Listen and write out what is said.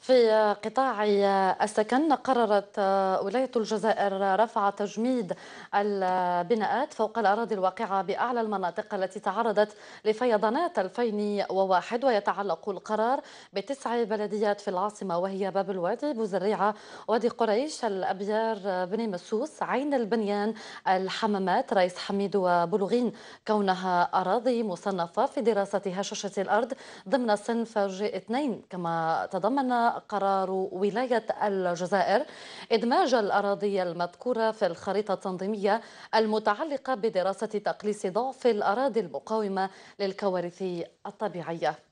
في قطاع السكن قررت ولاية الجزائر رفع تجميد البناءات فوق الأراضي الواقعة بأعلى المناطق التي تعرضت لفيضانات 2001 ويتعلق القرار بتسع بلديات في العاصمة وهي باب الوادي بوزريعة وادي قريش الأبيار بني مسوس عين البنيان الحمامات رئيس حميد وبلغين كونها أراضي مصنفة في دراسة هشاشة الأرض ضمن صنف جي 2 كما تضمن قرار ولاية الجزائر إدماج الأراضي المذكورة في الخريطة التنظيمية المتعلقة بدراسة تقليص ضعف الأراضي المقاومة للكوارث الطبيعية